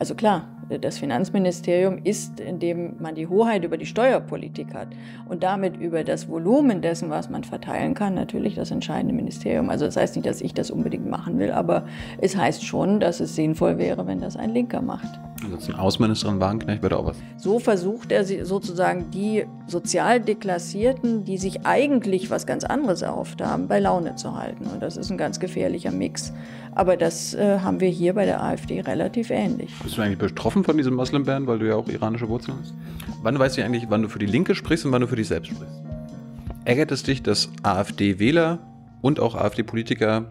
Also klar, das Finanzministerium ist, indem man die Hoheit über die Steuerpolitik hat und damit über das Volumen dessen, was man verteilen kann, natürlich das entscheidende Ministerium. Also das heißt nicht, dass ich das unbedingt machen will, aber es heißt schon, dass es sinnvoll wäre, wenn das ein Linker macht. Ansonsten Außenministerin Wagenknecht würde auch was. So versucht er sozusagen die sozial Deklassierten, die sich eigentlich was ganz anderes erhofft haben, bei Laune zu halten. Und das ist ein ganz gefährlicher Mix. Aber das äh, haben wir hier bei der AfD relativ ähnlich. Bist du eigentlich betroffen von diesem muslim ban weil du ja auch iranische Wurzeln hast? Wann weißt du eigentlich, wann du für die Linke sprichst und wann du für dich selbst sprichst? Ärgert es dich, dass AfD-Wähler und auch AfD-Politiker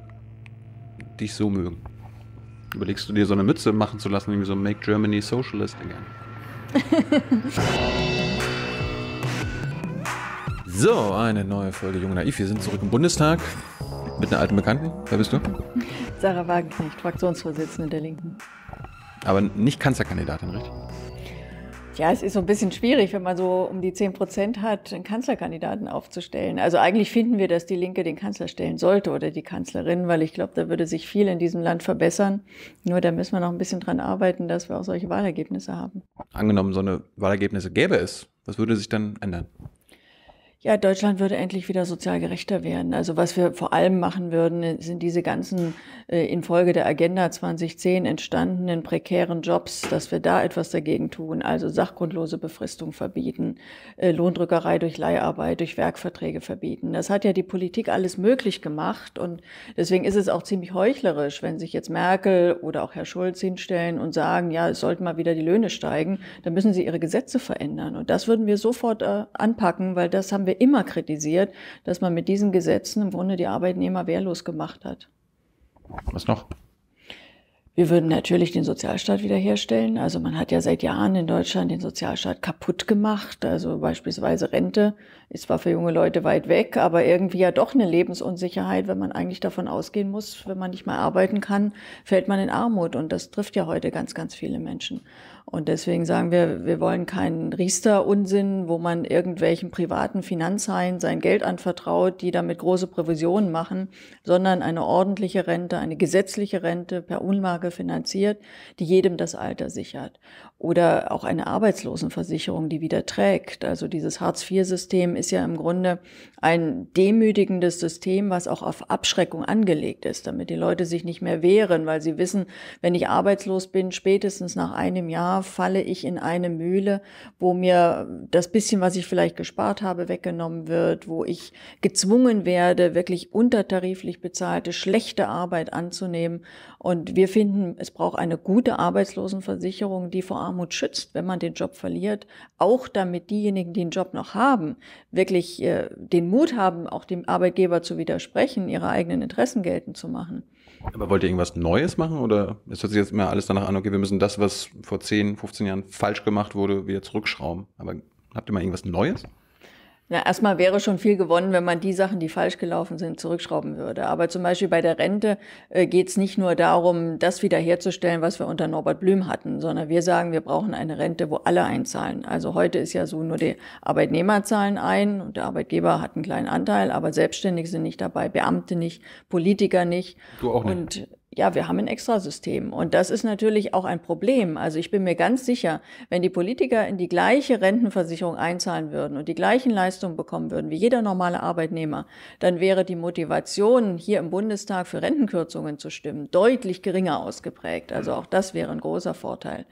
dich so mögen? Überlegst du dir so eine Mütze machen zu lassen, irgendwie so Make Germany Socialist again. so, eine neue Folge Junge Naiv. Wir sind zurück im Bundestag mit einer alten Bekannten. Wer bist du? Sarah Wagenknecht, Fraktionsvorsitzende der Linken. Aber nicht Kanzlerkandidatin, richtig? Ja, es ist so ein bisschen schwierig, wenn man so um die 10 Prozent hat, einen Kanzlerkandidaten aufzustellen. Also eigentlich finden wir, dass die Linke den Kanzler stellen sollte oder die Kanzlerin, weil ich glaube, da würde sich viel in diesem Land verbessern. Nur da müssen wir noch ein bisschen dran arbeiten, dass wir auch solche Wahlergebnisse haben. Angenommen, so eine Wahlergebnisse gäbe es, was würde sich dann ändern? Ja, Deutschland würde endlich wieder sozial gerechter werden. Also was wir vor allem machen würden, sind diese ganzen äh, infolge der Agenda 2010 entstandenen prekären Jobs, dass wir da etwas dagegen tun. Also sachgrundlose Befristung verbieten, äh, Lohndrückerei durch Leiharbeit, durch Werkverträge verbieten. Das hat ja die Politik alles möglich gemacht und deswegen ist es auch ziemlich heuchlerisch, wenn sich jetzt Merkel oder auch Herr Schulz hinstellen und sagen, ja, es sollten mal wieder die Löhne steigen, dann müssen sie ihre Gesetze verändern. Und das würden wir sofort äh, anpacken, weil das haben wir immer kritisiert, dass man mit diesen Gesetzen im Grunde die Arbeitnehmer wehrlos gemacht hat. Was noch? Wir würden natürlich den Sozialstaat wiederherstellen. Also man hat ja seit Jahren in Deutschland den Sozialstaat kaputt gemacht. Also beispielsweise Rente ist zwar für junge Leute weit weg, aber irgendwie ja doch eine Lebensunsicherheit, wenn man eigentlich davon ausgehen muss, wenn man nicht mehr arbeiten kann, fällt man in Armut. Und das trifft ja heute ganz, ganz viele Menschen. Und deswegen sagen wir, wir wollen keinen Riester-Unsinn, wo man irgendwelchen privaten Finanzhaien sein Geld anvertraut, die damit große Provisionen machen, sondern eine ordentliche Rente, eine gesetzliche Rente per Unlage finanziert, die jedem das Alter sichert. Oder auch eine Arbeitslosenversicherung, die wieder trägt. Also dieses Hartz-IV-System ist ja im Grunde ein demütigendes System, was auch auf Abschreckung angelegt ist, damit die Leute sich nicht mehr wehren, weil sie wissen, wenn ich arbeitslos bin, spätestens nach einem Jahr falle ich in eine Mühle, wo mir das bisschen, was ich vielleicht gespart habe, weggenommen wird, wo ich gezwungen werde, wirklich untertariflich bezahlte, schlechte Arbeit anzunehmen. Und wir finden, es braucht eine gute Arbeitslosenversicherung, die vor Armut schützt, wenn man den Job verliert, auch damit diejenigen, die den Job noch haben, wirklich äh, den Mut haben, auch dem Arbeitgeber zu widersprechen, ihre eigenen Interessen geltend zu machen. Aber wollt ihr irgendwas Neues machen oder es hört sich jetzt immer alles danach an, okay, wir müssen das, was vor 10, 15 Jahren falsch gemacht wurde, wieder zurückschrauben. Aber habt ihr mal irgendwas Neues? Na, erstmal wäre schon viel gewonnen, wenn man die Sachen, die falsch gelaufen sind, zurückschrauben würde. Aber zum Beispiel bei der Rente äh, geht es nicht nur darum, das wiederherzustellen, was wir unter Norbert Blüm hatten, sondern wir sagen, wir brauchen eine Rente, wo alle einzahlen. Also heute ist ja so, nur die Arbeitnehmer zahlen ein und der Arbeitgeber hat einen kleinen Anteil, aber Selbstständige sind nicht dabei, Beamte nicht, Politiker nicht. Du auch nicht. Und ja, wir haben ein Extrasystem. Und das ist natürlich auch ein Problem. Also ich bin mir ganz sicher, wenn die Politiker in die gleiche Rentenversicherung einzahlen würden und die gleichen Leistungen bekommen würden wie jeder normale Arbeitnehmer, dann wäre die Motivation, hier im Bundestag für Rentenkürzungen zu stimmen, deutlich geringer ausgeprägt. Also mhm. auch das wäre ein großer Vorteil.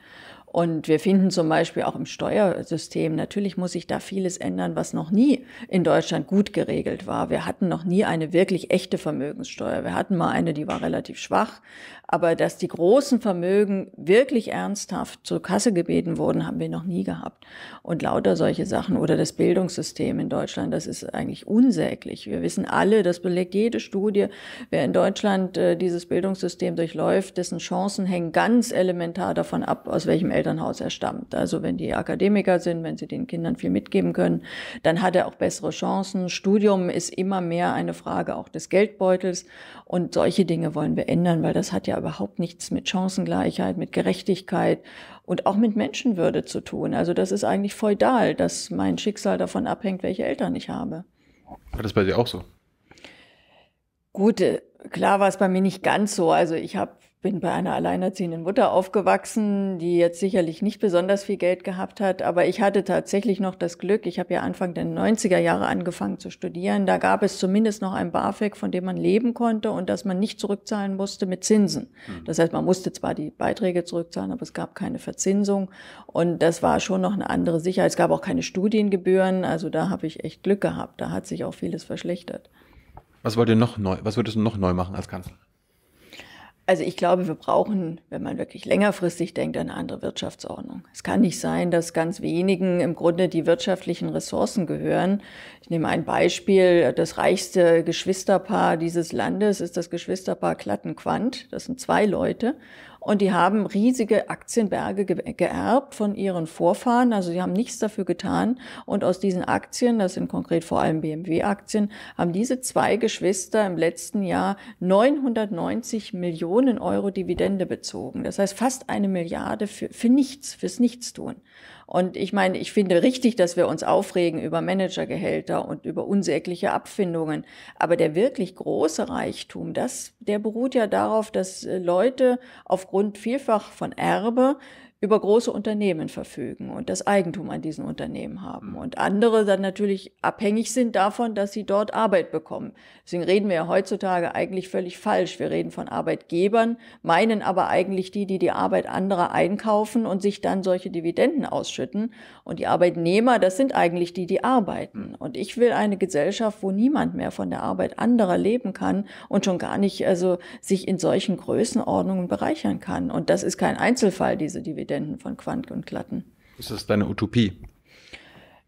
Und wir finden zum Beispiel auch im Steuersystem, natürlich muss sich da vieles ändern, was noch nie in Deutschland gut geregelt war. Wir hatten noch nie eine wirklich echte Vermögenssteuer. Wir hatten mal eine, die war relativ schwach, aber dass die großen Vermögen wirklich ernsthaft zur Kasse gebeten wurden, haben wir noch nie gehabt. Und lauter solche Sachen oder das Bildungssystem in Deutschland, das ist eigentlich unsäglich. Wir wissen alle, das belegt jede Studie, wer in Deutschland äh, dieses Bildungssystem durchläuft, dessen Chancen hängen ganz elementar davon ab, aus welchem Elternhaus er stammt. Also wenn die Akademiker sind, wenn sie den Kindern viel mitgeben können, dann hat er auch bessere Chancen. Studium ist immer mehr eine Frage auch des Geldbeutels und solche Dinge wollen wir ändern, weil das hat ja überhaupt nichts mit Chancengleichheit, mit Gerechtigkeit und auch mit Menschenwürde zu tun. Also das ist eigentlich feudal, dass mein Schicksal davon abhängt, welche Eltern ich habe. War das bei dir auch so? Gut, äh, klar war es bei mir nicht ganz so. Also ich habe bin bei einer alleinerziehenden Mutter aufgewachsen, die jetzt sicherlich nicht besonders viel Geld gehabt hat, aber ich hatte tatsächlich noch das Glück, ich habe ja Anfang der 90er Jahre angefangen zu studieren, da gab es zumindest noch ein BAföG, von dem man leben konnte und das man nicht zurückzahlen musste mit Zinsen. Mhm. Das heißt, man musste zwar die Beiträge zurückzahlen, aber es gab keine Verzinsung und das war schon noch eine andere Sicherheit. Es gab auch keine Studiengebühren, also da habe ich echt Glück gehabt, da hat sich auch vieles verschlechtert. Was wollt ihr noch neu, was würdest du noch neu machen als Kanzler? Also ich glaube, wir brauchen, wenn man wirklich längerfristig denkt, eine andere Wirtschaftsordnung. Es kann nicht sein, dass ganz wenigen im Grunde die wirtschaftlichen Ressourcen gehören. Ich nehme ein Beispiel. Das reichste Geschwisterpaar dieses Landes ist das Geschwisterpaar klatten Das sind zwei Leute. Und die haben riesige Aktienberge ge geerbt von ihren Vorfahren. Also sie haben nichts dafür getan. Und aus diesen Aktien, das sind konkret vor allem BMW-Aktien, haben diese zwei Geschwister im letzten Jahr 990 Millionen Euro Dividende bezogen. Das heißt fast eine Milliarde für, für nichts, fürs Nichtstun. Und ich meine, ich finde richtig, dass wir uns aufregen über Managergehälter und über unsägliche Abfindungen. Aber der wirklich große Reichtum, das, der beruht ja darauf, dass äh, Leute aufgrund vielfach von Erbe über große Unternehmen verfügen und das Eigentum an diesen Unternehmen haben mhm. und andere dann natürlich abhängig sind davon, dass sie dort Arbeit bekommen. Deswegen reden wir ja heutzutage eigentlich völlig falsch. Wir reden von Arbeitgebern, meinen aber eigentlich die, die die Arbeit anderer einkaufen und sich dann solche Dividenden ausschütten. Und die Arbeitnehmer, das sind eigentlich die, die arbeiten. Mhm. Und ich will eine Gesellschaft, wo niemand mehr von der Arbeit anderer leben kann und schon gar nicht also sich in solchen Größenordnungen bereichern kann. Und das ist kein Einzelfall, diese Dividenden. Studenten von Quant und Glatten. Ist das deine Utopie?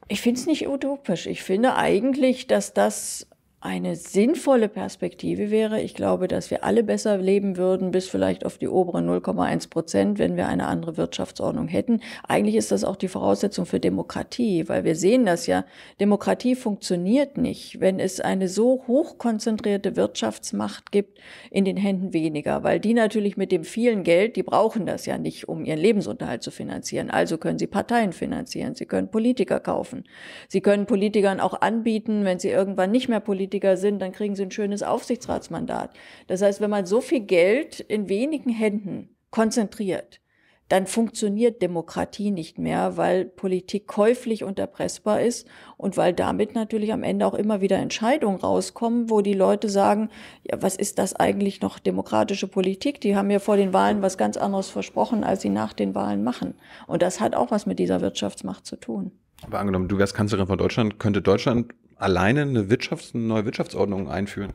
Ich finde es nicht utopisch. Ich finde eigentlich, dass das eine sinnvolle Perspektive wäre. Ich glaube, dass wir alle besser leben würden, bis vielleicht auf die oberen 0,1 Prozent, wenn wir eine andere Wirtschaftsordnung hätten. Eigentlich ist das auch die Voraussetzung für Demokratie, weil wir sehen das ja, Demokratie funktioniert nicht, wenn es eine so hochkonzentrierte Wirtschaftsmacht gibt, in den Händen weniger, weil die natürlich mit dem vielen Geld, die brauchen das ja nicht, um ihren Lebensunterhalt zu finanzieren. Also können sie Parteien finanzieren, sie können Politiker kaufen, sie können Politikern auch anbieten, wenn sie irgendwann nicht mehr Politiker Politiker sind, dann kriegen sie ein schönes Aufsichtsratsmandat. Das heißt, wenn man so viel Geld in wenigen Händen konzentriert, dann funktioniert Demokratie nicht mehr, weil Politik käuflich und erpressbar ist und weil damit natürlich am Ende auch immer wieder Entscheidungen rauskommen, wo die Leute sagen, ja, was ist das eigentlich noch demokratische Politik? Die haben ja vor den Wahlen was ganz anderes versprochen, als sie nach den Wahlen machen. Und das hat auch was mit dieser Wirtschaftsmacht zu tun. Aber angenommen, du wärst Kanzlerin von Deutschland, könnte Deutschland alleine eine, Wirtschafts-, eine neue Wirtschaftsordnung einführen?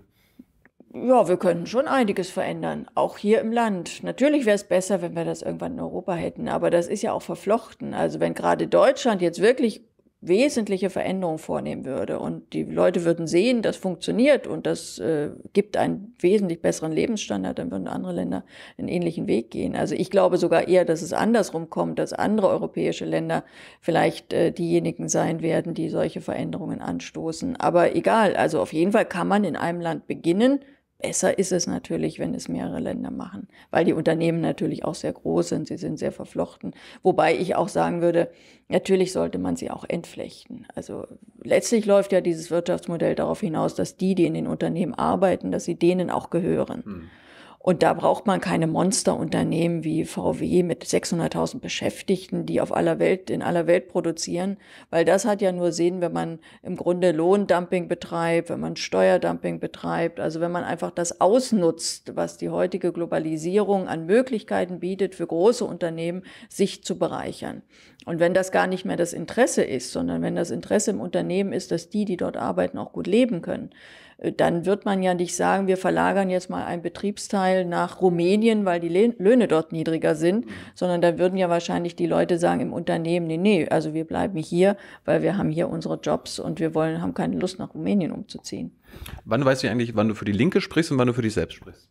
Ja, wir könnten schon einiges verändern, auch hier im Land. Natürlich wäre es besser, wenn wir das irgendwann in Europa hätten, aber das ist ja auch verflochten. Also wenn gerade Deutschland jetzt wirklich wesentliche Veränderung vornehmen würde und die Leute würden sehen, das funktioniert und das äh, gibt einen wesentlich besseren Lebensstandard, dann würden andere Länder einen ähnlichen Weg gehen. Also ich glaube sogar eher, dass es andersrum kommt, dass andere europäische Länder vielleicht äh, diejenigen sein werden, die solche Veränderungen anstoßen. Aber egal, also auf jeden Fall kann man in einem Land beginnen, Besser ist es natürlich, wenn es mehrere Länder machen, weil die Unternehmen natürlich auch sehr groß sind, sie sind sehr verflochten. Wobei ich auch sagen würde, natürlich sollte man sie auch entflechten. Also letztlich läuft ja dieses Wirtschaftsmodell darauf hinaus, dass die, die in den Unternehmen arbeiten, dass sie denen auch gehören. Hm. Und da braucht man keine Monsterunternehmen wie VW mit 600.000 Beschäftigten, die auf aller Welt, in aller Welt produzieren, weil das hat ja nur Sinn, wenn man im Grunde Lohndumping betreibt, wenn man Steuerdumping betreibt, also wenn man einfach das ausnutzt, was die heutige Globalisierung an Möglichkeiten bietet für große Unternehmen, sich zu bereichern. Und wenn das gar nicht mehr das Interesse ist, sondern wenn das Interesse im Unternehmen ist, dass die, die dort arbeiten, auch gut leben können, äh, dann wird man ja nicht sagen, wir verlagern jetzt mal einen Betriebsteil nach Rumänien, weil die Löhne dort niedriger sind, mhm. sondern da würden ja wahrscheinlich die Leute sagen im Unternehmen, nee, nee, also wir bleiben hier, weil wir haben hier unsere Jobs und wir wollen, haben keine Lust nach Rumänien umzuziehen. Wann weißt du eigentlich, wann du für die Linke sprichst und wann du für dich selbst sprichst?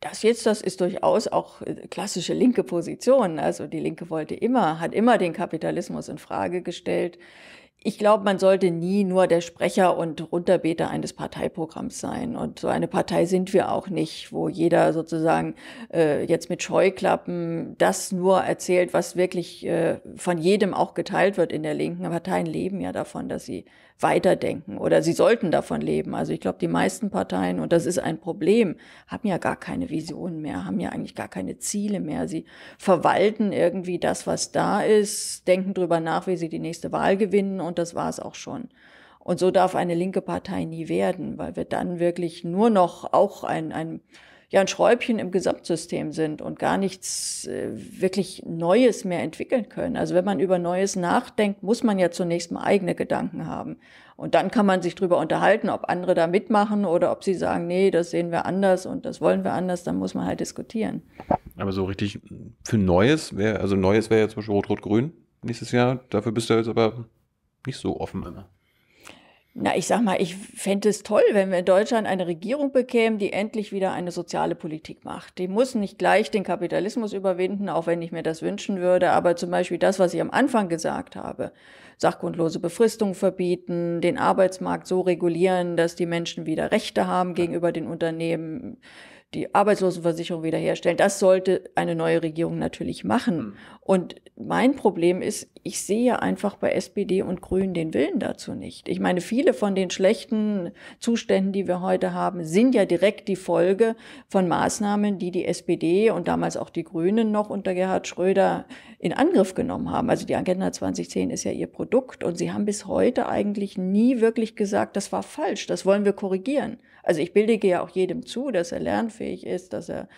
Das jetzt, das ist durchaus auch äh, klassische linke Position. Also die Linke wollte immer, hat immer den Kapitalismus in Frage gestellt. Ich glaube, man sollte nie nur der Sprecher und Runterbeter eines Parteiprogramms sein. Und so eine Partei sind wir auch nicht, wo jeder sozusagen äh, jetzt mit Scheuklappen das nur erzählt, was wirklich äh, von jedem auch geteilt wird in der Linken. Parteien leben ja davon, dass sie weiterdenken oder sie sollten davon leben. Also ich glaube, die meisten Parteien, und das ist ein Problem, haben ja gar keine Vision mehr, haben ja eigentlich gar keine Ziele mehr. Sie verwalten irgendwie das, was da ist, denken drüber nach, wie sie die nächste Wahl gewinnen und das war es auch schon. Und so darf eine linke Partei nie werden, weil wir dann wirklich nur noch auch ein, ein ja ein Schräubchen im Gesamtsystem sind und gar nichts äh, wirklich Neues mehr entwickeln können. Also wenn man über Neues nachdenkt, muss man ja zunächst mal eigene Gedanken haben. Und dann kann man sich drüber unterhalten, ob andere da mitmachen oder ob sie sagen, nee, das sehen wir anders und das wollen wir anders, dann muss man halt diskutieren. Aber so richtig für Neues wäre, also Neues wäre ja zum Beispiel Rot-Rot-Grün nächstes Jahr. Dafür bist du jetzt aber nicht so offen immer. Na, ich sag mal, ich fände es toll, wenn wir in Deutschland eine Regierung bekämen, die endlich wieder eine soziale Politik macht. Die muss nicht gleich den Kapitalismus überwinden, auch wenn ich mir das wünschen würde, aber zum Beispiel das, was ich am Anfang gesagt habe, sachgrundlose Befristung verbieten, den Arbeitsmarkt so regulieren, dass die Menschen wieder Rechte haben gegenüber den Unternehmen, die Arbeitslosenversicherung wiederherstellen. Das sollte eine neue Regierung natürlich machen. Hm. Und mein Problem ist, ich sehe ja einfach bei SPD und Grünen den Willen dazu nicht. Ich meine, viele von den schlechten Zuständen, die wir heute haben, sind ja direkt die Folge von Maßnahmen, die die SPD und damals auch die Grünen noch unter Gerhard Schröder in Angriff genommen haben. Also die Agenda 2010 ist ja ihr Produkt und sie haben bis heute eigentlich nie wirklich gesagt, das war falsch, das wollen wir korrigieren. Also ich bildige ja auch jedem zu, dass er lernt lernfähig ist, dass er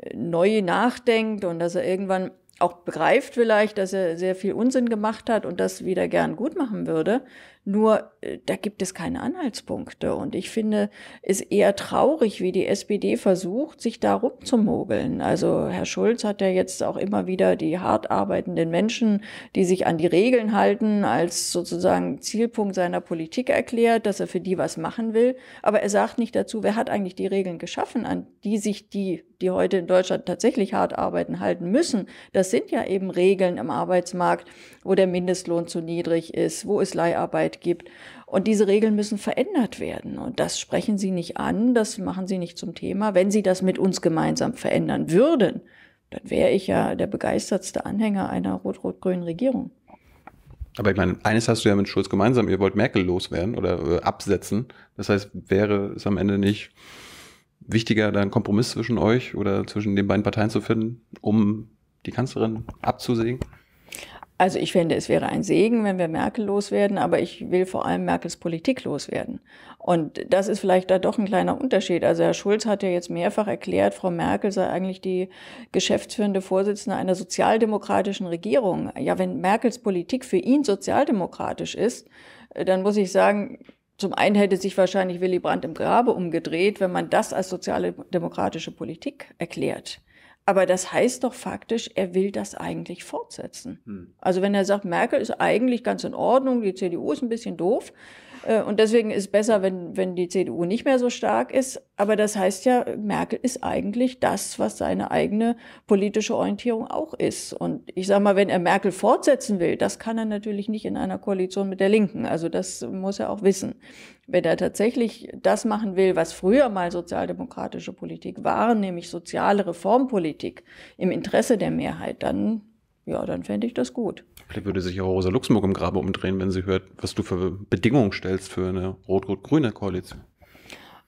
äh, neu nachdenkt und dass er irgendwann auch begreift vielleicht, dass er sehr viel Unsinn gemacht hat und das wieder gern gut machen würde, nur äh, da gibt es keine Anhaltspunkte. Und ich finde es eher traurig, wie die SPD versucht, sich da rumzumogeln. Also Herr Schulz hat ja jetzt auch immer wieder die hart arbeitenden Menschen, die sich an die Regeln halten, als sozusagen Zielpunkt seiner Politik erklärt, dass er für die was machen will. Aber er sagt nicht dazu, wer hat eigentlich die Regeln geschaffen, an die sich die, die heute in Deutschland tatsächlich hart arbeiten, halten müssen. Das sind ja eben Regeln im Arbeitsmarkt, wo der Mindestlohn zu niedrig ist, wo ist Leiharbeit Arbeit gibt. Und diese Regeln müssen verändert werden. Und das sprechen Sie nicht an, das machen Sie nicht zum Thema. Wenn Sie das mit uns gemeinsam verändern würden, dann wäre ich ja der begeistertste Anhänger einer rot-rot-grünen Regierung. Aber ich meine, eines hast du ja mit Schulz gemeinsam, ihr wollt Merkel loswerden oder äh, absetzen. Das heißt, wäre es am Ende nicht wichtiger, da einen Kompromiss zwischen euch oder zwischen den beiden Parteien zu finden, um die Kanzlerin abzusägen? Also ich fände, es wäre ein Segen, wenn wir Merkel loswerden, aber ich will vor allem Merkels Politik loswerden. Und das ist vielleicht da doch ein kleiner Unterschied. Also Herr Schulz hat ja jetzt mehrfach erklärt, Frau Merkel sei eigentlich die geschäftsführende Vorsitzende einer sozialdemokratischen Regierung. Ja, wenn Merkels Politik für ihn sozialdemokratisch ist, dann muss ich sagen, zum einen hätte sich wahrscheinlich Willy Brandt im Grabe umgedreht, wenn man das als sozialdemokratische Politik erklärt. Aber das heißt doch faktisch, er will das eigentlich fortsetzen. Hm. Also wenn er sagt, Merkel ist eigentlich ganz in Ordnung, die CDU ist ein bisschen doof, äh, und deswegen ist es besser, wenn, wenn die CDU nicht mehr so stark ist. Aber das heißt ja, Merkel ist eigentlich das, was seine eigene politische Orientierung auch ist. Und ich sage mal, wenn er Merkel fortsetzen will, das kann er natürlich nicht in einer Koalition mit der Linken. Also das muss er auch wissen. Wenn er tatsächlich das machen will, was früher mal sozialdemokratische Politik war, nämlich soziale Reformpolitik im Interesse der Mehrheit, dann, ja, dann fände ich das gut. Vielleicht würde sich auch Rosa Luxemburg im Grabe umdrehen, wenn sie hört, was du für Bedingungen stellst für eine rot-rot-grüne Koalition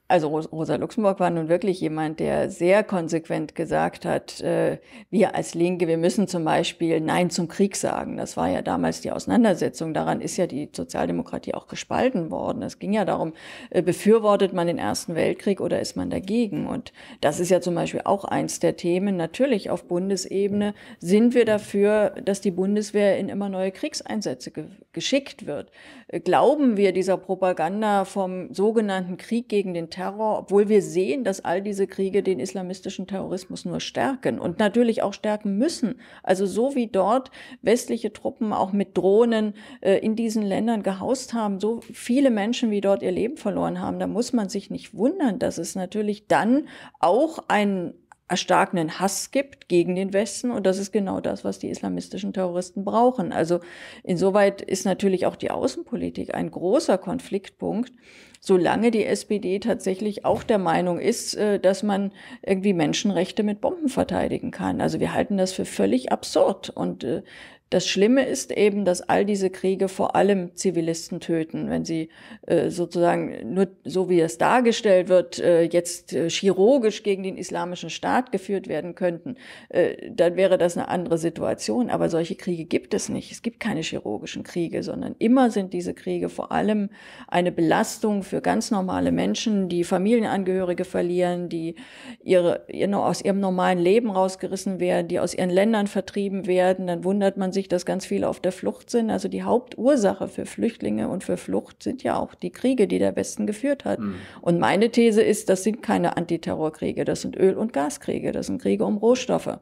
also Rosa Luxemburg war nun wirklich jemand, der sehr konsequent gesagt hat, äh, wir als Linke, wir müssen zum Beispiel Nein zum Krieg sagen. Das war ja damals die Auseinandersetzung. Daran ist ja die Sozialdemokratie auch gespalten worden. Es ging ja darum, äh, befürwortet man den Ersten Weltkrieg oder ist man dagegen? Und das ist ja zum Beispiel auch eins der Themen. Natürlich auf Bundesebene sind wir dafür, dass die Bundeswehr in immer neue Kriegseinsätze ge geschickt wird. Äh, glauben wir dieser Propaganda vom sogenannten Krieg gegen den Terror, obwohl wir sehen, dass all diese Kriege den islamistischen Terrorismus nur stärken und natürlich auch stärken müssen. Also so wie dort westliche Truppen auch mit Drohnen äh, in diesen Ländern gehaust haben, so viele Menschen wie dort ihr Leben verloren haben, da muss man sich nicht wundern, dass es natürlich dann auch ein erstarkenden Hass gibt gegen den Westen. Und das ist genau das, was die islamistischen Terroristen brauchen. Also insoweit ist natürlich auch die Außenpolitik ein großer Konfliktpunkt, solange die SPD tatsächlich auch der Meinung ist, äh, dass man irgendwie Menschenrechte mit Bomben verteidigen kann. Also wir halten das für völlig absurd. Und äh, das Schlimme ist eben, dass all diese Kriege vor allem Zivilisten töten, wenn sie äh, sozusagen nur so wie es dargestellt wird, äh, jetzt äh, chirurgisch gegen den islamischen Staat geführt werden könnten, äh, dann wäre das eine andere Situation. Aber solche Kriege gibt es nicht. Es gibt keine chirurgischen Kriege, sondern immer sind diese Kriege vor allem eine Belastung für ganz normale Menschen, die Familienangehörige verlieren, die ihre, ihr, aus ihrem normalen Leben rausgerissen werden, die aus ihren Ländern vertrieben werden. Dann wundert man sich, dass ganz viele auf der Flucht sind. Also die Hauptursache für Flüchtlinge und für Flucht sind ja auch die Kriege, die der Westen geführt hat. Mhm. Und meine These ist, das sind keine Antiterrorkriege, das sind Öl- und Gaskriege, das sind Kriege um Rohstoffe.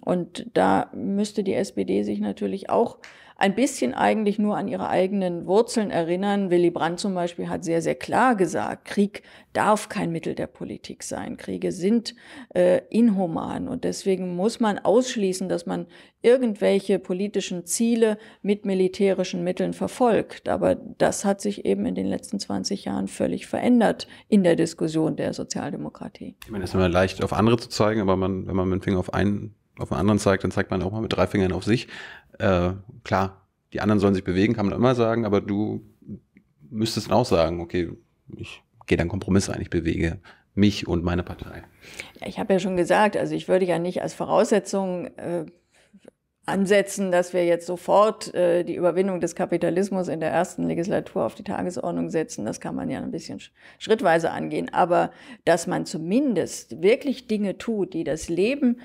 Und da müsste die SPD sich natürlich auch ein bisschen eigentlich nur an ihre eigenen Wurzeln erinnern. Willy Brandt zum Beispiel hat sehr, sehr klar gesagt, Krieg darf kein Mittel der Politik sein. Kriege sind äh, inhuman und deswegen muss man ausschließen, dass man irgendwelche politischen Ziele mit militärischen Mitteln verfolgt. Aber das hat sich eben in den letzten 20 Jahren völlig verändert in der Diskussion der Sozialdemokratie. Ich meine, es ist immer leicht auf andere zu zeigen, aber man, wenn man mit dem Finger auf einen auf den anderen zeigt, dann zeigt man auch mal mit drei Fingern auf sich äh, klar, die anderen sollen sich bewegen, kann man immer sagen, aber du müsstest auch sagen, okay, ich gehe dann Kompromiss ein, ich bewege mich und meine Partei. Ja, ich habe ja schon gesagt, also ich würde ja nicht als Voraussetzung äh, ansetzen, dass wir jetzt sofort äh, die Überwindung des Kapitalismus in der ersten Legislatur auf die Tagesordnung setzen. Das kann man ja ein bisschen schrittweise angehen. Aber dass man zumindest wirklich Dinge tut, die das Leben äh,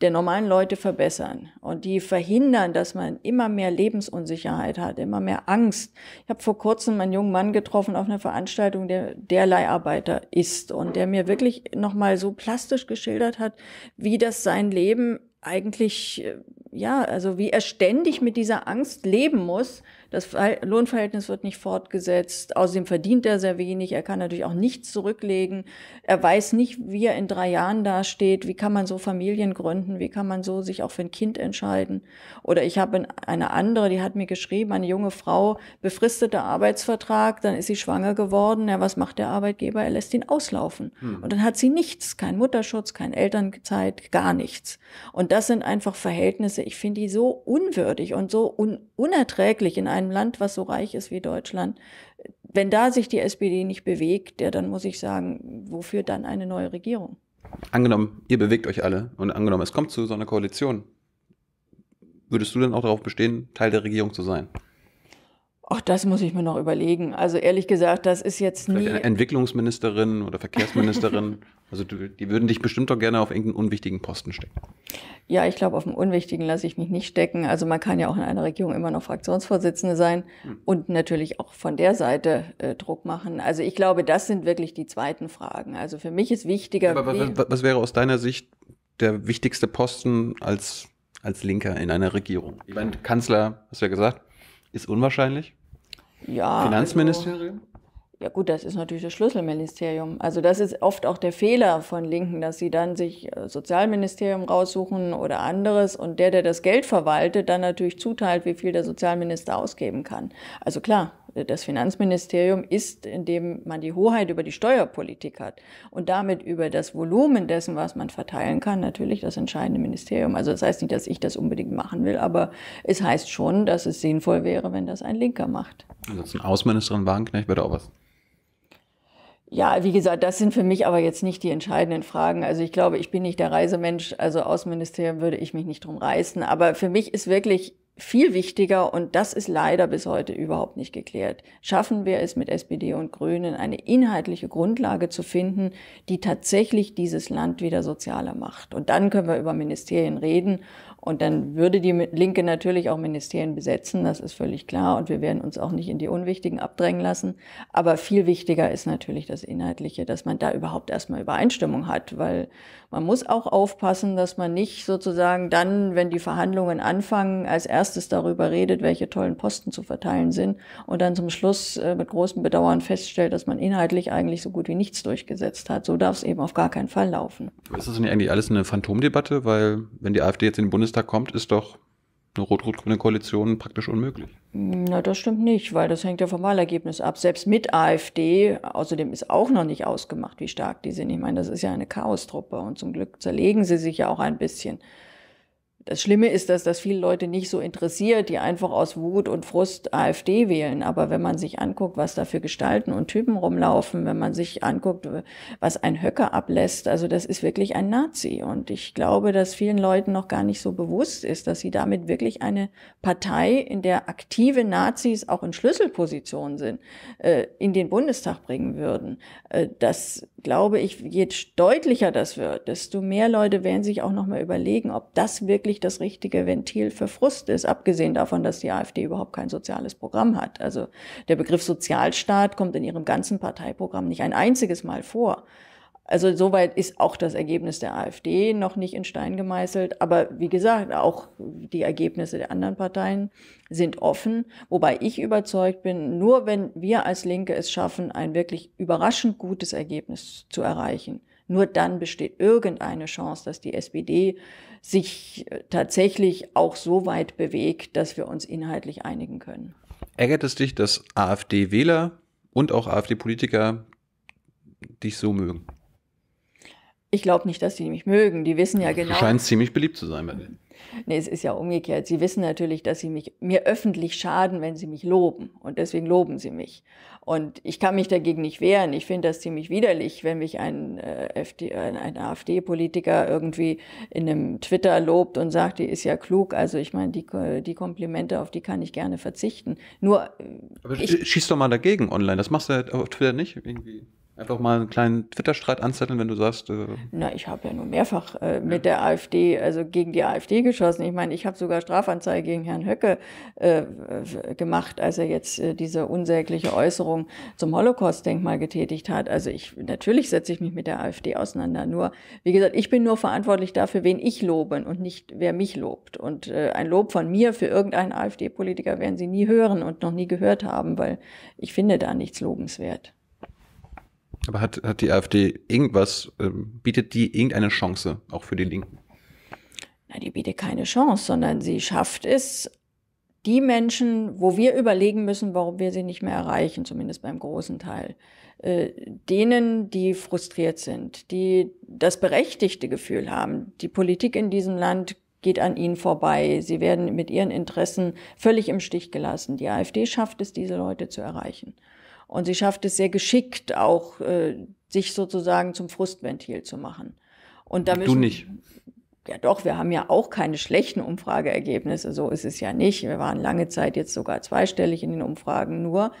der normalen Leute verbessern und die verhindern, dass man immer mehr Lebensunsicherheit hat, immer mehr Angst. Ich habe vor kurzem einen jungen Mann getroffen auf einer Veranstaltung, der der Leiharbeiter ist und der mir wirklich nochmal so plastisch geschildert hat, wie das sein Leben eigentlich, äh, ja, also wie er ständig mit dieser Angst leben muss, das Lohnverhältnis wird nicht fortgesetzt. Außerdem verdient er sehr wenig. Er kann natürlich auch nichts zurücklegen. Er weiß nicht, wie er in drei Jahren dasteht. Wie kann man so Familien gründen? Wie kann man so sich auch für ein Kind entscheiden? Oder ich habe eine andere, die hat mir geschrieben, eine junge Frau, befristeter Arbeitsvertrag, dann ist sie schwanger geworden. Ja, was macht der Arbeitgeber? Er lässt ihn auslaufen. Hm. Und dann hat sie nichts, Kein Mutterschutz, keine Elternzeit, gar nichts. Und das sind einfach Verhältnisse, ich finde die so unwürdig und so un unerträglich in einem einem Land, was so reich ist wie Deutschland, wenn da sich die SPD nicht bewegt, ja, dann muss ich sagen, wofür dann eine neue Regierung? Angenommen, ihr bewegt euch alle und angenommen, es kommt zu so einer Koalition, würdest du dann auch darauf bestehen, Teil der Regierung zu sein? Auch das muss ich mir noch überlegen. Also ehrlich gesagt, das ist jetzt nie. Entwicklungsministerin oder Verkehrsministerin. also die würden dich bestimmt doch gerne auf irgendeinen unwichtigen Posten stecken. Ja, ich glaube, auf einen unwichtigen lasse ich mich nicht stecken. Also man kann ja auch in einer Regierung immer noch Fraktionsvorsitzende sein hm. und natürlich auch von der Seite äh, Druck machen. Also ich glaube, das sind wirklich die zweiten Fragen. Also für mich ist wichtiger. Aber, aber was wäre aus deiner Sicht der wichtigste Posten als, als Linker in einer Regierung? Ich meine, Kanzler, hast du ja gesagt, ist unwahrscheinlich. Ja, Finanzministerium? Also, ja gut, das ist natürlich das Schlüsselministerium. Also das ist oft auch der Fehler von Linken, dass sie dann sich äh, Sozialministerium raussuchen oder anderes und der, der das Geld verwaltet, dann natürlich zuteilt, wie viel der Sozialminister ausgeben kann. Also klar, das Finanzministerium ist, indem man die Hoheit über die Steuerpolitik hat und damit über das Volumen dessen, was man verteilen kann, natürlich das entscheidende Ministerium. Also das heißt nicht, dass ich das unbedingt machen will, aber es heißt schon, dass es sinnvoll wäre, wenn das ein Linker macht. Ansonsten Außenministerin Wagenknecht wäre auch was. Ja, wie gesagt, das sind für mich aber jetzt nicht die entscheidenden Fragen. Also ich glaube, ich bin nicht der Reisemensch, also Außenministerium würde ich mich nicht drum reißen. Aber für mich ist wirklich viel wichtiger, und das ist leider bis heute überhaupt nicht geklärt, schaffen wir es mit SPD und Grünen, eine inhaltliche Grundlage zu finden, die tatsächlich dieses Land wieder sozialer macht. Und dann können wir über Ministerien reden und dann würde die Linke natürlich auch Ministerien besetzen, das ist völlig klar. Und wir werden uns auch nicht in die Unwichtigen abdrängen lassen. Aber viel wichtiger ist natürlich das Inhaltliche, dass man da überhaupt erstmal Übereinstimmung hat, weil man muss auch aufpassen, dass man nicht sozusagen dann, wenn die Verhandlungen anfangen, als erstes darüber redet, welche tollen Posten zu verteilen sind und dann zum Schluss äh, mit großem Bedauern feststellt, dass man inhaltlich eigentlich so gut wie nichts durchgesetzt hat. So darf es eben auf gar keinen Fall laufen. Ist das nicht eigentlich alles eine Phantomdebatte? Weil wenn die AfD jetzt in den Bundes es da kommt, ist doch eine rot-rot-grüne Koalition praktisch unmöglich. Na, das stimmt nicht, weil das hängt ja vom Wahlergebnis ab. Selbst mit AfD, außerdem ist auch noch nicht ausgemacht, wie stark die sind. Ich meine, das ist ja eine Chaostruppe und zum Glück zerlegen sie sich ja auch ein bisschen. Das Schlimme ist, dass das viele Leute nicht so interessiert, die einfach aus Wut und Frust AfD wählen. Aber wenn man sich anguckt, was da für Gestalten und Typen rumlaufen, wenn man sich anguckt, was ein Höcker ablässt, also das ist wirklich ein Nazi. Und ich glaube, dass vielen Leuten noch gar nicht so bewusst ist, dass sie damit wirklich eine Partei, in der aktive Nazis auch in Schlüsselpositionen sind, äh, in den Bundestag bringen würden. Äh, das glaube ich, je deutlicher das wird, desto mehr Leute werden sich auch nochmal überlegen, ob das wirklich nicht das richtige Ventil für Frust ist, abgesehen davon, dass die AfD überhaupt kein soziales Programm hat. Also der Begriff Sozialstaat kommt in ihrem ganzen Parteiprogramm nicht ein einziges Mal vor. Also soweit ist auch das Ergebnis der AfD noch nicht in Stein gemeißelt. Aber wie gesagt, auch die Ergebnisse der anderen Parteien sind offen. Wobei ich überzeugt bin, nur wenn wir als Linke es schaffen, ein wirklich überraschend gutes Ergebnis zu erreichen, nur dann besteht irgendeine Chance, dass die SPD sich äh, tatsächlich auch so weit bewegt, dass wir uns inhaltlich einigen können. Ärgert es dich, dass AfD-Wähler und auch AfD-Politiker dich so mögen? Ich glaube nicht, dass die mich mögen. Die wissen ja genau. Du scheinst ziemlich beliebt zu sein bei denen. Nee, es ist ja umgekehrt. Sie wissen natürlich, dass sie mich, mir öffentlich schaden, wenn sie mich loben. Und deswegen loben sie mich. Und ich kann mich dagegen nicht wehren. Ich finde das ziemlich widerlich, wenn mich ein, äh, ein AfD-Politiker irgendwie in einem Twitter lobt und sagt, die ist ja klug. Also ich meine, die, die Komplimente, auf die kann ich gerne verzichten. Nur. Äh, Aber ich, schieß doch mal dagegen online. Das machst du auf Twitter nicht irgendwie. Einfach mal einen kleinen Twitter-Streit anzetteln, wenn du sagst. Äh Na, ich habe ja nur mehrfach äh, mit der AfD, also gegen die AfD geschossen. Ich meine, ich habe sogar Strafanzeige gegen Herrn Höcke äh, gemacht, als er jetzt äh, diese unsägliche Äußerung zum Holocaust-Denkmal getätigt hat. Also ich natürlich setze ich mich mit der AfD auseinander. Nur, wie gesagt, ich bin nur verantwortlich dafür, wen ich lobe und nicht wer mich lobt. Und äh, ein Lob von mir für irgendeinen AfD-Politiker werden Sie nie hören und noch nie gehört haben, weil ich finde da nichts lobenswert. Aber hat, hat die AfD irgendwas, äh, bietet die irgendeine Chance auch für die Linken? Na, die bietet keine Chance, sondern sie schafft es, die Menschen, wo wir überlegen müssen, warum wir sie nicht mehr erreichen, zumindest beim großen Teil, äh, denen, die frustriert sind, die das berechtigte Gefühl haben, die Politik in diesem Land geht an ihnen vorbei, sie werden mit ihren Interessen völlig im Stich gelassen. Die AfD schafft es, diese Leute zu erreichen. Und sie schafft es sehr geschickt, auch äh, sich sozusagen zum Frustventil zu machen. Und damit du nicht. Ja doch, wir haben ja auch keine schlechten Umfrageergebnisse, so ist es ja nicht. Wir waren lange Zeit jetzt sogar zweistellig in den Umfragen nur.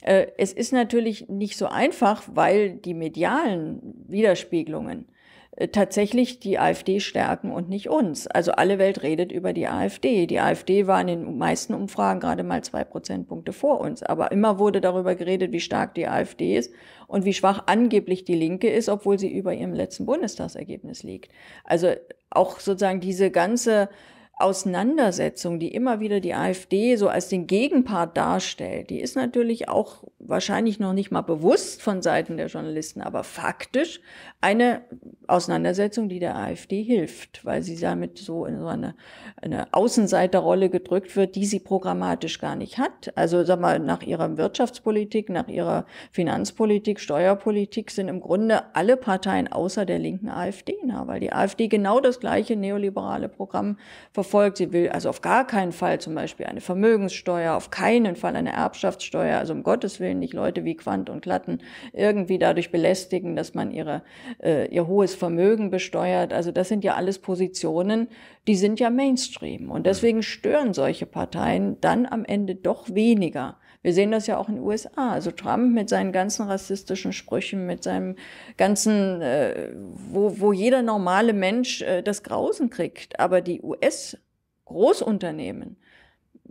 Äh, es ist natürlich nicht so einfach, weil die medialen Widerspiegelungen äh, tatsächlich die AfD stärken und nicht uns. Also alle Welt redet über die AfD. Die AfD war in den meisten Umfragen gerade mal zwei Prozentpunkte vor uns. Aber immer wurde darüber geredet, wie stark die AfD ist und wie schwach angeblich die Linke ist, obwohl sie über ihrem letzten Bundestagsergebnis liegt. Also auch sozusagen diese ganze Auseinandersetzung, die immer wieder die AfD so als den Gegenpart darstellt, die ist natürlich auch wahrscheinlich noch nicht mal bewusst von Seiten der Journalisten, aber faktisch eine Auseinandersetzung, die der AfD hilft, weil sie damit so in so eine, eine Außenseiterrolle gedrückt wird, die sie programmatisch gar nicht hat. Also sag mal, nach ihrer Wirtschaftspolitik, nach ihrer Finanzpolitik, Steuerpolitik sind im Grunde alle Parteien außer der linken AfD nah, weil die AfD genau das gleiche neoliberale Programm verfolgt verfolgt. Sie will also auf gar keinen Fall zum Beispiel eine Vermögenssteuer, auf keinen Fall eine Erbschaftssteuer, also um Gottes Willen nicht Leute wie Quant und Klatten irgendwie dadurch belästigen, dass man ihre, äh, ihr hohes Vermögen besteuert. Also das sind ja alles Positionen, die sind ja Mainstream. Und mhm. deswegen stören solche Parteien dann am Ende doch weniger wir sehen das ja auch in den USA. Also Trump mit seinen ganzen rassistischen Sprüchen, mit seinem ganzen, äh, wo, wo jeder normale Mensch äh, das Grausen kriegt. Aber die US-Großunternehmen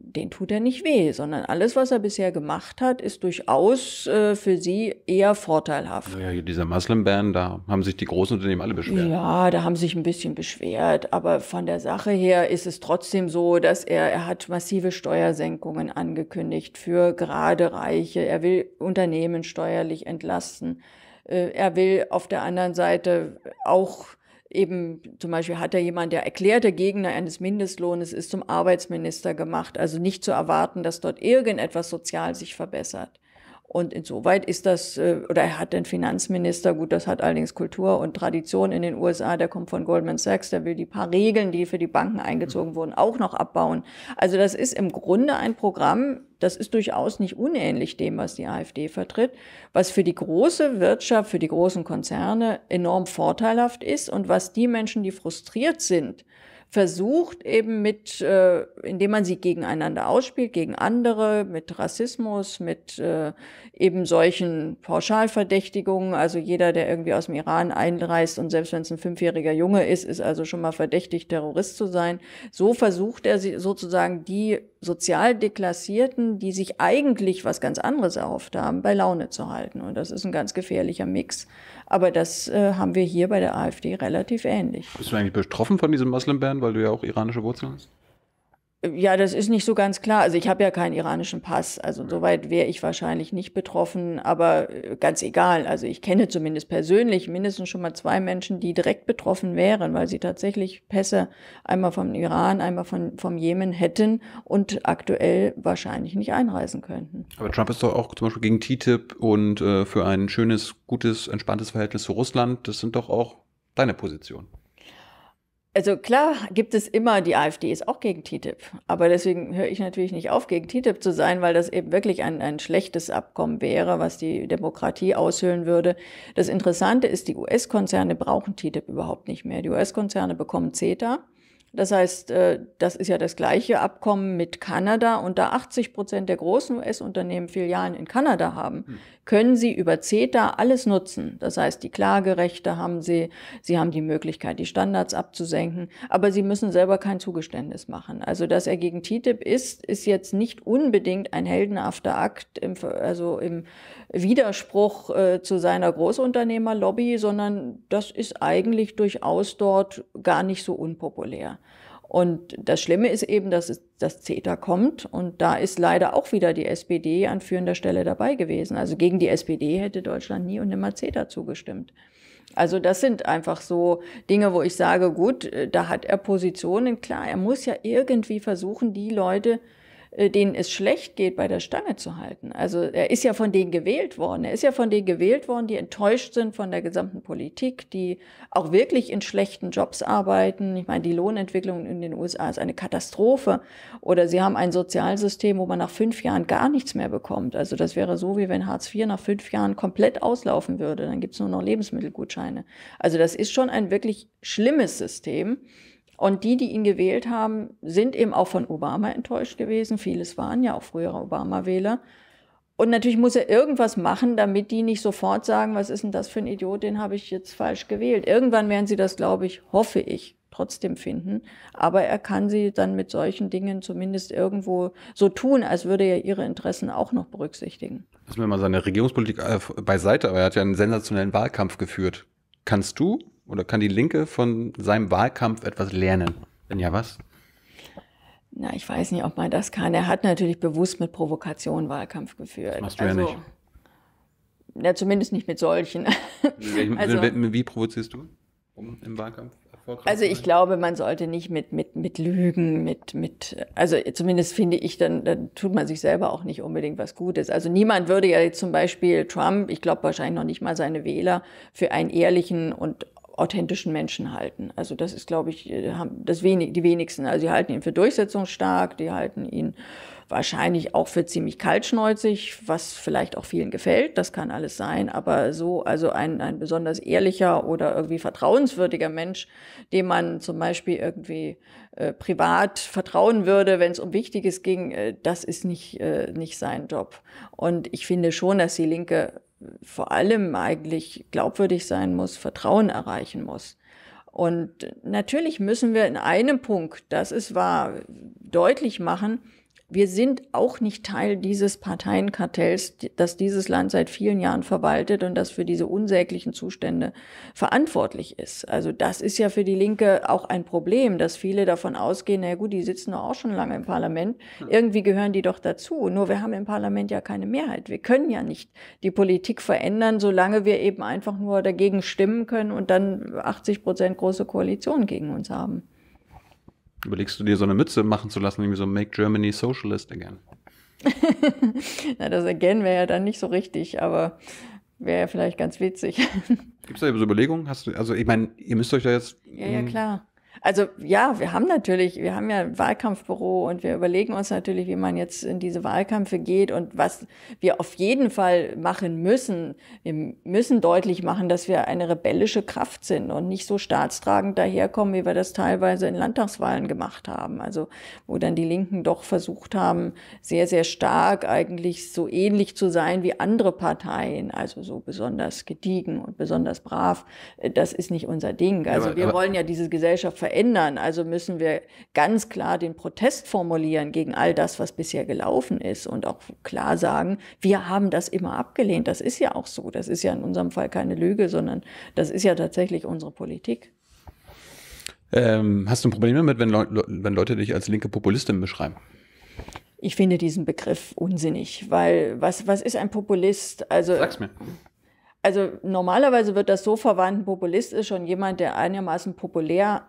den tut er nicht weh, sondern alles, was er bisher gemacht hat, ist durchaus äh, für sie eher vorteilhaft. Ja, dieser Muslim-Ban, da haben sich die großen Unternehmen alle beschwert. Ja, da haben sich ein bisschen beschwert, aber von der Sache her ist es trotzdem so, dass er, er hat massive Steuersenkungen angekündigt für gerade Reiche. Er will Unternehmen steuerlich entlasten. Äh, er will auf der anderen Seite auch eben zum Beispiel hat ja jemand, der erklärter Gegner eines Mindestlohnes ist, zum Arbeitsminister gemacht. Also nicht zu erwarten, dass dort irgendetwas sozial sich verbessert. Und insoweit ist das, äh, oder er hat den Finanzminister, gut, das hat allerdings Kultur und Tradition in den USA, der kommt von Goldman Sachs, der will die paar Regeln, die für die Banken eingezogen mhm. wurden, auch noch abbauen. Also das ist im Grunde ein Programm, das ist durchaus nicht unähnlich dem, was die AfD vertritt, was für die große Wirtschaft, für die großen Konzerne enorm vorteilhaft ist und was die Menschen, die frustriert sind, versucht eben mit, äh, indem man sie gegeneinander ausspielt, gegen andere, mit Rassismus, mit äh, eben solchen Pauschalverdächtigungen. Also jeder, der irgendwie aus dem Iran einreist und selbst wenn es ein fünfjähriger Junge ist, ist also schon mal verdächtig, Terrorist zu sein. So versucht er sozusagen die sozial Deklassierten, die sich eigentlich was ganz anderes erhofft haben, bei Laune zu halten. Und das ist ein ganz gefährlicher Mix. Aber das äh, haben wir hier bei der AfD relativ ähnlich. Bist du eigentlich betroffen von diesem Muslim-Ban, weil du ja auch iranische Wurzeln hast? Ja, das ist nicht so ganz klar. Also ich mhm. habe ja keinen iranischen Pass, also soweit wäre ich wahrscheinlich nicht betroffen, aber äh, ganz egal. Also ich kenne zumindest persönlich mindestens schon mal zwei Menschen, die direkt betroffen wären, weil sie tatsächlich Pässe einmal vom Iran, einmal von, vom Jemen hätten und aktuell wahrscheinlich nicht einreisen könnten. Aber Trump ist doch auch zum Beispiel gegen TTIP und äh, für ein schönes, gutes, entspanntes Verhältnis zu Russland. Das sind doch auch deine Positionen. Also klar gibt es immer, die AfD ist auch gegen TTIP. Aber deswegen höre ich natürlich nicht auf, gegen TTIP zu sein, weil das eben wirklich ein, ein schlechtes Abkommen wäre, was die Demokratie aushöhlen würde. Das Interessante ist, die US-Konzerne brauchen TTIP überhaupt nicht mehr. Die US-Konzerne bekommen CETA. Das heißt, äh, das ist ja das gleiche Abkommen mit Kanada. Und da 80 Prozent der großen US-Unternehmen Filialen in Kanada haben, hm. können sie über CETA alles nutzen. Das heißt, die Klagerechte haben sie, sie haben die Möglichkeit, die Standards abzusenken, aber sie müssen selber kein Zugeständnis machen. Also, dass er gegen TTIP ist, ist jetzt nicht unbedingt ein heldenhafter Akt, im, also im Widerspruch äh, zu seiner Großunternehmerlobby, sondern das ist eigentlich durchaus dort gar nicht so unpopulär. Und das Schlimme ist eben, dass es, das CETA kommt und da ist leider auch wieder die SPD an führender Stelle dabei gewesen. Also gegen die SPD hätte Deutschland nie und nimmer CETA zugestimmt. Also das sind einfach so Dinge, wo ich sage, gut, äh, da hat er Positionen. Klar, er muss ja irgendwie versuchen, die Leute äh, denen es schlecht geht, bei der Stange zu halten. Also er ist ja von denen gewählt worden. Er ist ja von denen gewählt worden, die enttäuscht sind von der gesamten Politik, die auch wirklich in schlechten Jobs arbeiten. Ich meine, die Lohnentwicklung in den USA ist eine Katastrophe. Oder sie haben ein Sozialsystem, wo man nach fünf Jahren gar nichts mehr bekommt. Also das wäre so, wie wenn Hartz IV nach fünf Jahren komplett auslaufen würde. Dann gibt's nur noch Lebensmittelgutscheine. Also das ist schon ein wirklich schlimmes System. Und die, die ihn gewählt haben, sind eben auch von Obama enttäuscht gewesen. Vieles waren ja auch frühere Obama-Wähler. Und natürlich muss er irgendwas machen, damit die nicht sofort sagen, was ist denn das für ein Idiot, den habe ich jetzt falsch gewählt. Irgendwann werden sie das, glaube ich, hoffe ich, trotzdem finden. Aber er kann sie dann mit solchen Dingen zumindest irgendwo so tun, als würde er ihre Interessen auch noch berücksichtigen. Lassen wir mal seine Regierungspolitik äh, beiseite, aber er hat ja einen sensationellen Wahlkampf geführt. Kannst du oder kann die Linke von seinem Wahlkampf etwas lernen? Wenn ja, was? Na, ich weiß nicht, ob man das kann. Er hat natürlich bewusst mit Provokationen Wahlkampf geführt. Das machst du also, ja nicht. Na, zumindest nicht mit solchen. also, Wie provozierst du um, im Wahlkampf? Also ich glaube, man sollte nicht mit, mit, mit Lügen, mit, mit, also zumindest finde ich, dann, dann tut man sich selber auch nicht unbedingt was Gutes. Also niemand würde ja jetzt zum Beispiel Trump, ich glaube wahrscheinlich noch nicht mal seine Wähler, für einen ehrlichen und authentischen Menschen halten. Also das ist, glaube ich, äh, das wenig, die wenigsten. Also die halten ihn für durchsetzungsstark, die halten ihn wahrscheinlich auch für ziemlich kaltschnäuzig, was vielleicht auch vielen gefällt, das kann alles sein, aber so, also ein, ein besonders ehrlicher oder irgendwie vertrauenswürdiger Mensch, dem man zum Beispiel irgendwie äh, privat vertrauen würde, wenn es um Wichtiges ging, äh, das ist nicht, äh, nicht sein Job. Und ich finde schon, dass die Linke äh, vor allem eigentlich glaubwürdig sein muss, Vertrauen erreichen muss. Und natürlich müssen wir in einem Punkt, das ist wahr, deutlich machen, wir sind auch nicht Teil dieses Parteienkartells, das dieses Land seit vielen Jahren verwaltet und das für diese unsäglichen Zustände verantwortlich ist. Also das ist ja für die Linke auch ein Problem, dass viele davon ausgehen, na gut, die sitzen doch auch schon lange im Parlament, hm. irgendwie gehören die doch dazu. Nur wir haben im Parlament ja keine Mehrheit. Wir können ja nicht die Politik verändern, solange wir eben einfach nur dagegen stimmen können und dann 80 Prozent große Koalitionen gegen uns haben. Überlegst du dir so eine Mütze machen zu lassen, irgendwie so Make Germany Socialist again? Na, das again wäre ja dann nicht so richtig, aber wäre ja vielleicht ganz witzig. Gibt es da Überlegungen? Hast du, also ich meine, ihr müsst euch da jetzt. Ja, ja, hm, klar. Also ja, wir haben natürlich, wir haben ja ein Wahlkampfbüro und wir überlegen uns natürlich, wie man jetzt in diese Wahlkämpfe geht und was wir auf jeden Fall machen müssen. Wir müssen deutlich machen, dass wir eine rebellische Kraft sind und nicht so staatstragend daherkommen, wie wir das teilweise in Landtagswahlen gemacht haben. Also wo dann die Linken doch versucht haben, sehr, sehr stark eigentlich so ähnlich zu sein wie andere Parteien, also so besonders gediegen und besonders brav. Das ist nicht unser Ding. Also wir wollen ja diese Gesellschaft verändern. Also müssen wir ganz klar den Protest formulieren gegen all das, was bisher gelaufen ist und auch klar sagen, wir haben das immer abgelehnt. Das ist ja auch so. Das ist ja in unserem Fall keine Lüge, sondern das ist ja tatsächlich unsere Politik. Ähm, hast du ein Problem damit, wenn, Leu wenn Leute dich als linke Populistin beschreiben? Ich finde diesen Begriff unsinnig, weil was, was ist ein Populist? Also, Sag's mir. Also normalerweise wird das so verwandt, Populist ist schon jemand, der einigermaßen populär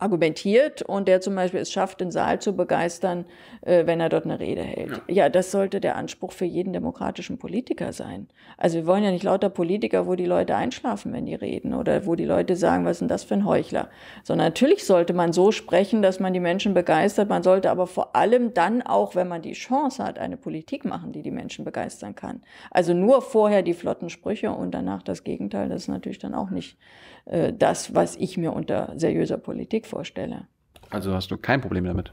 argumentiert und der zum Beispiel es schafft, den Saal zu begeistern, äh, wenn er dort eine Rede hält. Ja. ja. das sollte der Anspruch für jeden demokratischen Politiker sein. Also wir wollen ja nicht lauter Politiker, wo die Leute einschlafen, wenn die reden oder wo die Leute sagen, was ist denn das für ein Heuchler? Sondern natürlich sollte man so sprechen, dass man die Menschen begeistert. Man sollte aber vor allem dann auch, wenn man die Chance hat, eine Politik machen, die die Menschen begeistern kann. Also nur vorher die flotten Sprüche und danach das Gegenteil, das ist natürlich dann auch nicht äh, das, was ich mir unter seriöser Politik vorstelle. Also hast du kein Problem damit,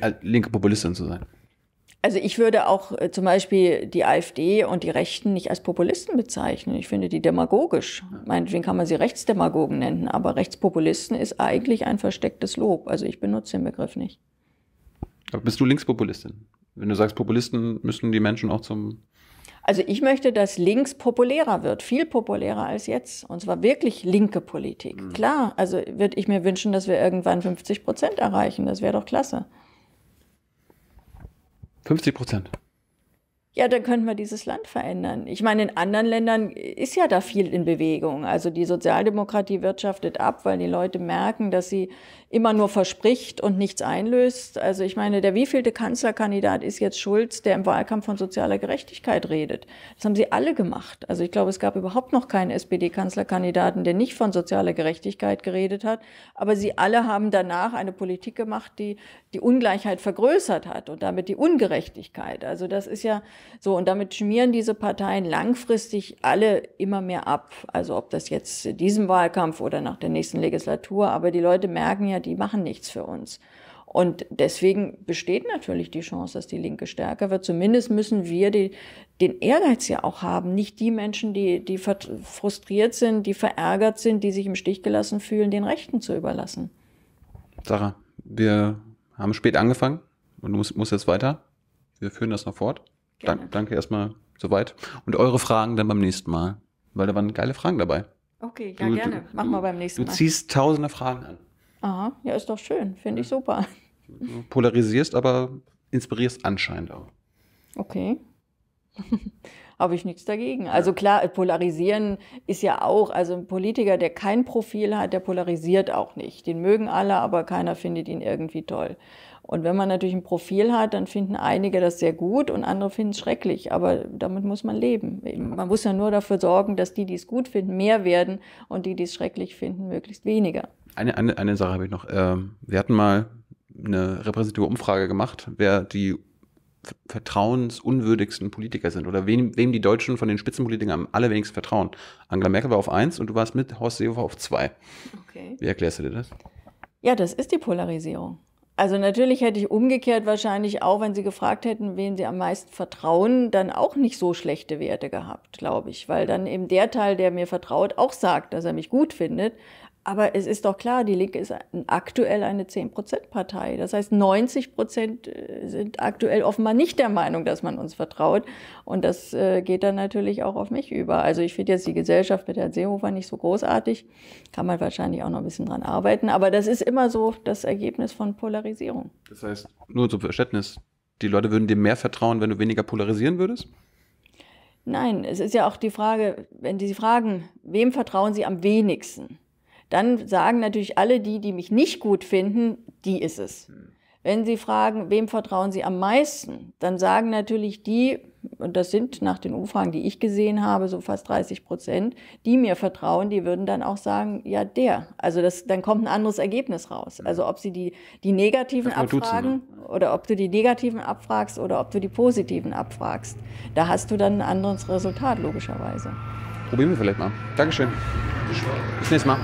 äh, linke Populistin zu sein? Also ich würde auch äh, zum Beispiel die AfD und die Rechten nicht als Populisten bezeichnen. Ich finde die demagogisch. Meinetwegen kann man sie Rechtsdemagogen nennen, aber Rechtspopulisten ist eigentlich ein verstecktes Lob. Also ich benutze den Begriff nicht. Aber bist du Linkspopulistin? Wenn du sagst, Populisten müssen die Menschen auch zum also ich möchte, dass links populärer wird, viel populärer als jetzt. Und zwar wirklich linke Politik. Mhm. Klar, also würde ich mir wünschen, dass wir irgendwann 50 Prozent erreichen. Das wäre doch klasse. 50 Prozent ja, dann könnten wir dieses Land verändern. Ich meine, in anderen Ländern ist ja da viel in Bewegung. Also die Sozialdemokratie wirtschaftet ab, weil die Leute merken, dass sie immer nur verspricht und nichts einlöst. Also ich meine, der wievielte Kanzlerkandidat ist jetzt Schulz, der im Wahlkampf von sozialer Gerechtigkeit redet? Das haben sie alle gemacht. Also ich glaube, es gab überhaupt noch keinen SPD-Kanzlerkandidaten, der nicht von sozialer Gerechtigkeit geredet hat. Aber sie alle haben danach eine Politik gemacht, die die Ungleichheit vergrößert hat und damit die Ungerechtigkeit. Also das ist ja, so, und damit schmieren diese Parteien langfristig alle immer mehr ab. Also ob das jetzt in diesem Wahlkampf oder nach der nächsten Legislatur, aber die Leute merken ja, die machen nichts für uns. Und deswegen besteht natürlich die Chance, dass die Linke stärker wird. Zumindest müssen wir die, den Ehrgeiz ja auch haben. Nicht die Menschen, die, die frustriert sind, die verärgert sind, die sich im Stich gelassen fühlen, den Rechten zu überlassen. Sarah, wir haben spät angefangen und du musst, musst jetzt weiter. Wir führen das noch fort. Dank, danke erstmal soweit. Und eure Fragen dann beim nächsten Mal, weil da waren geile Fragen dabei. Okay, ja, du, gerne. Du, Machen wir beim nächsten Mal. Du ziehst tausende Fragen an. Aha, ja, ist doch schön. Finde ja. ich super. polarisierst, aber inspirierst anscheinend auch. Okay. Habe ich nichts dagegen. Also klar, polarisieren ist ja auch, also ein Politiker, der kein Profil hat, der polarisiert auch nicht. Den mögen alle, aber keiner findet ihn irgendwie toll. Und wenn man natürlich ein Profil hat, dann finden einige das sehr gut und andere finden es schrecklich. Aber damit muss man leben. Man muss ja nur dafür sorgen, dass die, die es gut finden, mehr werden und die, die es schrecklich finden, möglichst weniger. Eine, eine, eine Sache habe ich noch. Ähm, wir hatten mal eine repräsentative Umfrage gemacht, wer die vertrauensunwürdigsten Politiker sind oder wem, wem die Deutschen von den Spitzenpolitikern am allerwenigsten vertrauen. Angela Merkel war auf eins und du warst mit Horst Seehofer auf zwei. Okay. Wie erklärst du dir das? Ja, das ist die Polarisierung. Also natürlich hätte ich umgekehrt wahrscheinlich auch, wenn Sie gefragt hätten, wen Sie am meisten vertrauen, dann auch nicht so schlechte Werte gehabt, glaube ich, weil dann eben der Teil, der mir vertraut, auch sagt, dass er mich gut findet. Aber es ist doch klar, die Linke ist aktuell eine 10-Prozent-Partei. Das heißt, 90 Prozent äh, sind aktuell offenbar nicht der Meinung, dass man uns vertraut. Und das äh, geht dann natürlich auch auf mich über. Also ich finde jetzt die Gesellschaft mit Herrn Seehofer nicht so großartig. Kann man wahrscheinlich auch noch ein bisschen dran arbeiten. Aber das ist immer so das Ergebnis von Polarisierung. Das heißt, nur zum Verständnis, die Leute würden dir mehr vertrauen, wenn du weniger polarisieren würdest? Nein, es ist ja auch die Frage, wenn die fragen, wem vertrauen sie am wenigsten? dann sagen natürlich alle die, die mich nicht gut finden, die ist es. Hm. Wenn Sie fragen, wem vertrauen Sie am meisten, dann sagen natürlich die, und das sind nach den Umfragen, die ich gesehen habe, so fast 30 Prozent, die mir vertrauen, die würden dann auch sagen, ja, der. Also das, dann kommt ein anderes Ergebnis raus. Hm. Also ob sie die, die negativen abfragen ne? oder ob du die negativen abfragst oder ob du die positiven abfragst. Da hast du dann ein anderes Resultat, logischerweise probieren wir vielleicht mal. Dankeschön. Bis nächstes Mal.